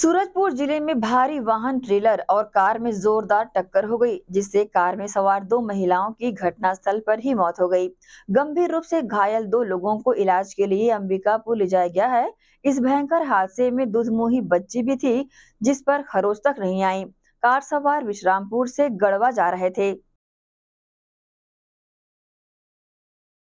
सूरजपुर जिले में भारी वाहन ट्रेलर और कार में जोरदार टक्कर हो गई जिससे कार में सवार दो महिलाओं की घटनास्थल पर ही मौत हो गई गंभीर रूप से घायल दो लोगों को इलाज के लिए अंबिकापुर ले जाया गया है इस भयंकर हादसे में दुधमुही बच्ची भी थी जिस पर खरोच तक नहीं आई कार सवार विश्रामपुर से गढ़वा जा रहे थे